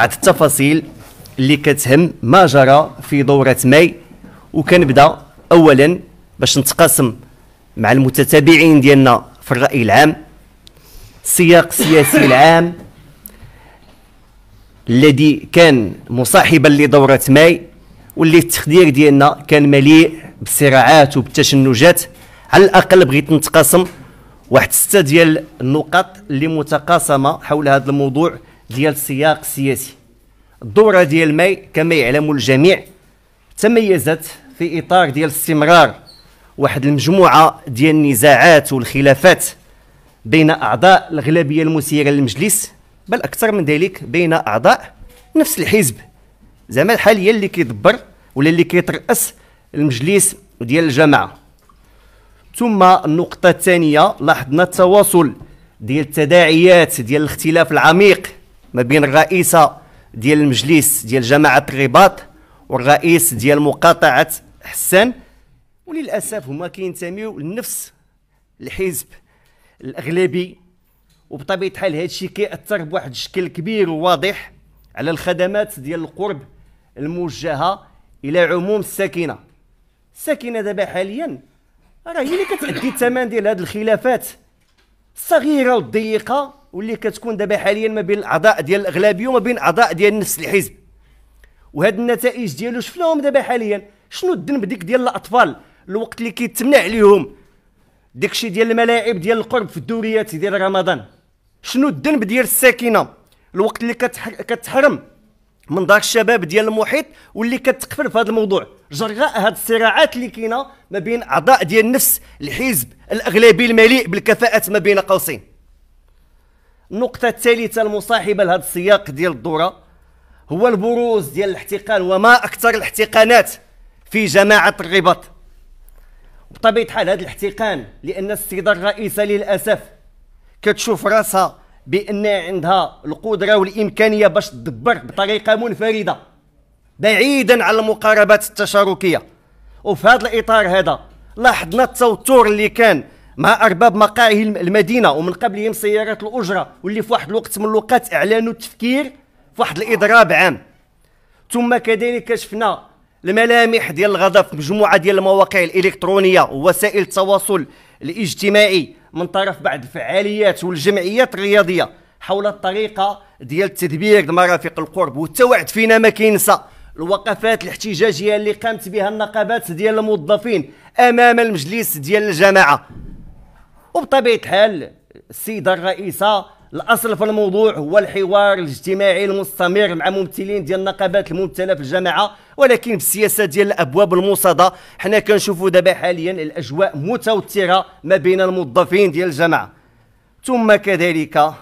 بعض التفاصيل اللي كتهم ما جرى في دورة ماي وكنبدا اولا باش نتقاسم مع المتتابعين ديالنا في الرأي العام السياق السياسي العام الذي كان مصاحبا لدورة ماي واللي التخدير ديالنا كان مليء بالصراعات وبالتشنجات على الاقل بغيت نتقاسم واحد سته ديال النقط اللي متقاسمه حول هذا الموضوع ديال السياق السياسي الدورة ديال ماي كما يعلم الجميع تميزت في إطار ديال استمرار واحد المجموعة ديال النزاعات والخلافات بين أعضاء الأغلبية المسيرة للمجلس بل أكثر من ذلك بين أعضاء نفس الحزب زعما حاليا اللي كيدبر ولا اللي كيترأس المجلس ديال الجماعة ثم النقطة الثانية لاحظنا التواصل ديال التداعيات ديال الاختلاف العميق ما بين الرئيسه ديال المجلس ديال جماعه الرباط والرئيس ديال مقاطعه حسان وللاسف هما كينتميو لنفس الحزب الاغلبي وبطبيعه الحال هذا الشيء كيأثر بواحد الشكل كبير وواضح على الخدمات ديال القرب الموجهه الى عموم الساكنه الساكنه دابا حاليا راه هي اللي كتأدي الثمن ديال هاد الخلافات الصغيره والضيقه واللي كتكون دابا حاليا ما بين الاعضاء ديال الاغلبيه وما بين اعضاء ديال نفس الحزب وهاد النتائج ديالو شفناهم دابا حاليا شنو الذنب ديك ديال الاطفال الوقت اللي كيتمنع عليهم داكشي ديال الملاعب ديال القرب في الدوريات ديال رمضان شنو الذنب ديال الساكنه الوقت اللي كتحرم من دار الشباب ديال المحيط واللي كتقفل في هذا الموضوع جراء هاد الصراعات اللي كاينه ما بين اعضاء ديال نفس الحزب الاغلبي المليء بالكفاءات ما بين قوسين النقطة الثالثة المصاحبة لهذا السياق ديال الدورة هو البروز ديال الاحتقان وما أكثر الاحتقانات في جماعة الرباط بطبيعة الحال هذا الاحتقان لأن السيدة الرئيسة للأسف كتشوف راسها بأن عندها القدرة والإمكانية باش تدبر بطريقة منفردة بعيدا عن المقاربات التشاركية وفي هذا الإطار هذا لاحظنا التوتر اللي كان مع ارباب مقاهي المدينه ومن قبلهم سيارات الاجره واللي في واحد الوقت من الوقت اعلنوا التفكير في واحد الاضراب عام ثم كذلك شفنا الملامح ديال الغضب في مجموعه ديال المواقع الالكترونيه ووسائل التواصل الاجتماعي من طرف بعض الفعاليات والجمعيات الرياضيه حول الطريقه ديال تدبير مرافق القرب والتوعد فينا ما كينسى الوقفات الاحتجاجيه اللي قامت بها النقابات ديال الموظفين امام المجلس ديال الجماعه وبطبيعه الحال السيده الرئيسه الاصل في الموضوع هو الحوار الاجتماعي المستمر مع ممثلين ديال النقابات الممثله في الجماعه ولكن في السياسه ديال الابواب الموصده حنا كنشوفوا دابا حاليا الاجواء متوتره ما بين الموظفين ديال الجماعه ثم كذلك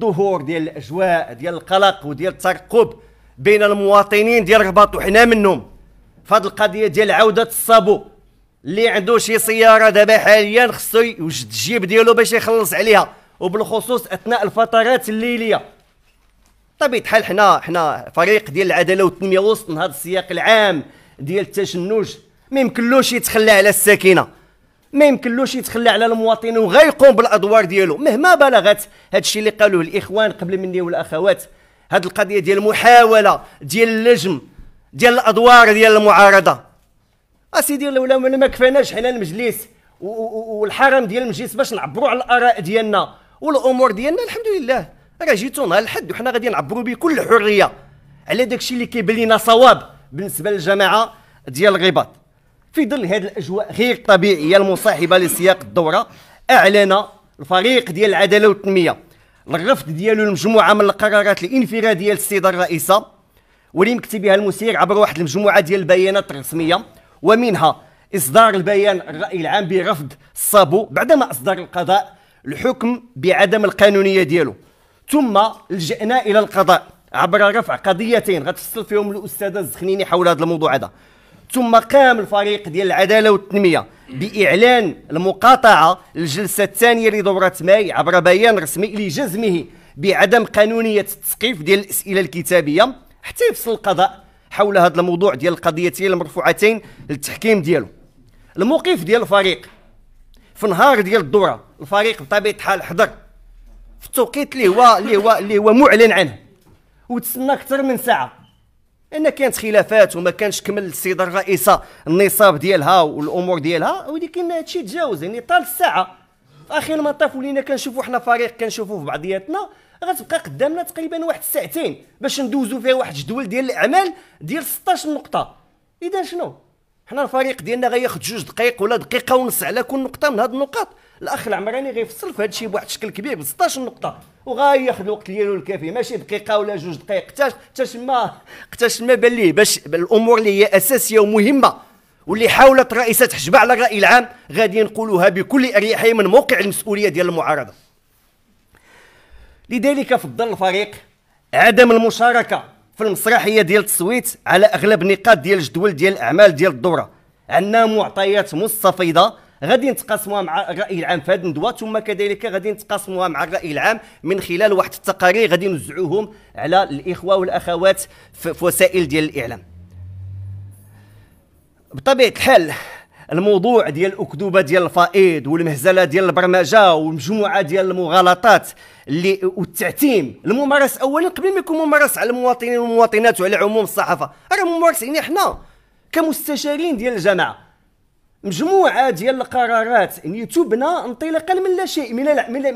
ظهور ديال الاجواء ديال القلق وديال الترقب بين المواطنين ديال رباط وحنا منهم فهاد القضيه ديال عوده الصابو اللي عنده شي سياره دابا حاليا خصو يوجد الجيب ديالو باش يخلص عليها وبالخصوص اثناء الفترات الليليه طبيعة الحال حنا حنا فريق ديال العداله والتنميه وسط هذا السياق العام ديال التشنج ما يمكنلوش يتخلى على الساكنه ما يمكنلوش يتخلى على المواطن وغيقوم بالادوار ديالو مهما بلغت هذا الشيء اللي قالوه الاخوان قبل مني والاخوات هذه القضيه ديال المحاوله ديال اللجم ديال الادوار ديال المعارضه اسيدي لولا ما كفاناش حنا المجلس والحرم ديال المجلس باش نعبروا على الاراء ديالنا والامور ديالنا الحمد لله راه جيتو نهار الحد وحنا غادي نعبروا بكل حريه على داكشي اللي كيبان لنا صواب بالنسبه للجماعه ديال الرباط في ظل هذه الاجواء غير الطبيعيه المصاحبه لسياق الدوره اعلن الفريق ديال العداله والتنميه الرفض ديالو لمجموعه من القرارات الانفراديه للسيده الرئيسه ولي مكتب المسير عبر واحد المجموعه ديال البيانات الرسميه ومنها إصدار البيان الرأي العام برفض الصابو بعدما أصدر القضاء الحكم بعدم القانونية ديالو ثم لجأنا إلى القضاء عبر رفع قضيتين غتفصل فيهم الأستاذة الزخنيني حول هذا الموضوع هذا ثم قام الفريق ديال العداله والتنميه باعلان المقاطعه للجلسه الثانيه لدوره ماي عبر بيان رسمي لجزمه بعدم قانونيه التسقيف ديال الاسئله الكتابيه حتى يفصل القضاء حول هذا الموضوع ديال القضيتين المرفوعتين للتحكيم ديالو الموقف ديال الفريق في نهار ديال الدوره الفريق بطبيعه الحال حضر في التوقيت اللي هو اللي هو اللي هو معلن عنه وتسنى اكثر من ساعه ان كانت خلافات وما كانش كمل السيده الرئيسه النصاب ديالها والامور ديالها ولكن هادشي تجاوز يعني طال الساعه في اخر المطاف ولينا كنشوفوا حنا فريق كنشوفوا في بعضياتنا غتبقى قدامنا تقريبا واحد الساعتين باش ندوزو فيها واحد الجدول ديال الاعمال ديال 16 نقطه اذا شنو حنا الفريق ديالنا غياخد جوج دقائق ولا دقيقه ونص على كل نقطه من هاد النقاط الاخ العمراني غيفصل في هادشي بواحد الشكل كبير ب 16 نقطه وغياخد الوقت ديالو الكافي ماشي دقيقه ولا جوج دقائق حتى حتى ما حتى ما بان ليه باش الامور اللي هي اساسيه ومهمه واللي حاولت رئيسه تحجب على الراي العام غادي نقولوها بكل اريحيه من موقع المسؤوليه ديال المعارضه لذلك فضل الفريق عدم المشاركه في المسرحيه ديال التصويت على اغلب النقاط ديال الجدول ديال الاعمال ديال الدوره عندنا معطيات مستفيضه غادي نتقاسموها مع الراي العام في هذه الندوه ثم كذلك غادي نتقاسموها مع الراي العام من خلال واحد التقارير غادي نوزعوهم على الاخوه والاخوات في وسائل ديال الاعلام بطبيعه الحال الموضوع ديال الاكذوبه ديال الفائض والمهزله ديال البرمجه والمجموعه ديال المغالطات اللي والتعتيم الممارس اولا قبل ما يكون ممارس على المواطنين والمواطنات وعلى عموم الصحافه راه ممارس يعني حنا كمستشارين ديال الجامعه مجموعه ديال القرارات يعني تبنى انطلاقا من لا شيء من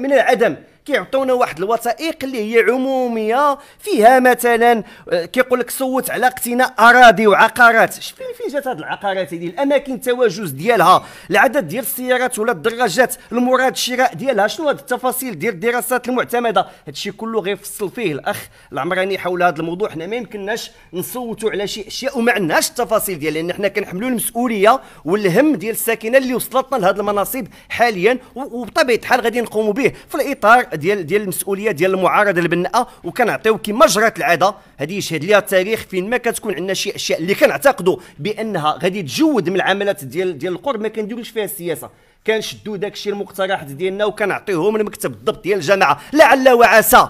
من العدم كيعطونا واحد الوثائق اللي هي عموميه فيها مثلا آه، كيقول لك صوت على اقتناء اراضي وعقارات فين فين جات هاد العقارات هذه الاماكن التواجد ديالها العدد ديال السيارات ولا الدراجات المراد الشراء ديالها شنو هاد التفاصيل ديال الدراسات المعتمده هادشي كله غيفصل فيه الاخ العمراني حول هذا الموضوع حنا ما يمكنناش نصوتوا على شي اشياء وما عندناش التفاصيل ديال لان حنا كنحملوا المسؤوليه والهم ديال الساكنه اللي وصلتنا لهذه المناصب حاليا وبطبيعه الحال غادي نقوموا به في الاطار ديال ديال المسؤوليه ديال المعارضه البناءه وكنعطيو كما جرات العاده هذه يشهد ليها التاريخ فين ما كتكون عندنا شي اشياء اللي كنعتقدوا بانها غادي تجود من العملات ديال ديال القرب ما كنديروش فيها السياسه كنشدوا داك الشيء المقترحات ديالنا وكنعطيهم لمكتب الضبط ديال الجماعه لعل وعسى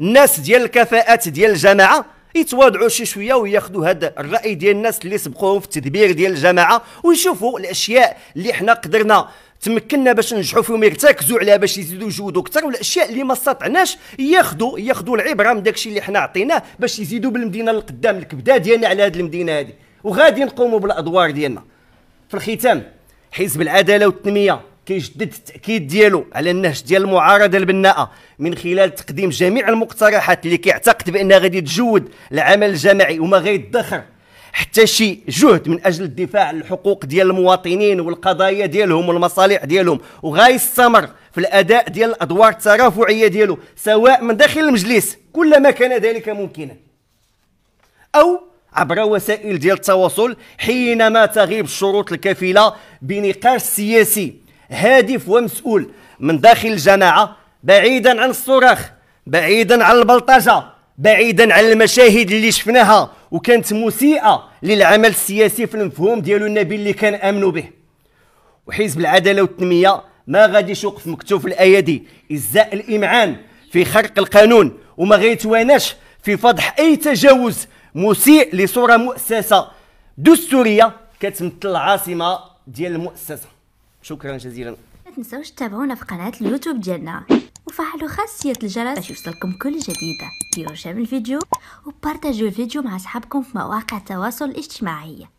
الناس ديال الكفاءات ديال الجماعه يتواضعوا شي شويه وياخذوا هذا الراي ديال الناس اللي سبقوهم في التدبير ديال الجماعه ويشوفوا الاشياء اللي حنا قدرنا تمكننا باش ننجحوا فيهم يرتكزوا عليها باش يزيدوا يجودوا اكثر والاشياء اللي ما استطعناش ياخذوا ياخذوا العبره من داكشي اللي حنا عطيناه باش يزيدوا بالمدينه القدام الكبده ديالنا على هذه المدينه هذه وغادي نقوموا بالادوار ديالنا في الختام حزب العداله والتنميه كيجدد التاكيد ديالو على النهج ديال المعارضه البناءه من خلال تقديم جميع المقترحات اللي كيعتقد بانها غادي تجود العمل الجماعي وما غير الدخر حتى شي جهد من اجل الدفاع عن الحقوق ديال المواطنين والقضايا ديالهم والمصالح ديالهم وغايستمر في الاداء ديال الادوار الترافعيه ديالو سواء من داخل المجلس كلما كان ذلك ممكنا او عبر وسائل ديال التواصل حينما تغيب الشروط الكفيله بنقاش سياسي هادف ومسؤول من داخل الجماعه بعيدا عن الصراخ بعيدا عن البلطجه بعيدا عن المشاهد اللي شفناها وكانت مسيئه للعمل السياسي في المفهوم ديالو النبيل اللي كان امنوا به وحزب العداله والتنميه ما غاديش يوقف مكتوف الايادي ازاء الامعان في خرق القانون وما غيتواناش في فضح اي تجاوز مسيء لصوره مؤسسه دستوريه كتمثل العاصمه ديال المؤسسه شكرا جزيلا ما تنساوش تتابعونا في قناه اليوتيوب ديالنا وفعلوا خاصية الجرس باش يوصلكم كل جديدة ديروا شير الفيديو وبارتجوا الفيديو مع أصحابكم في مواقع التواصل الاجتماعي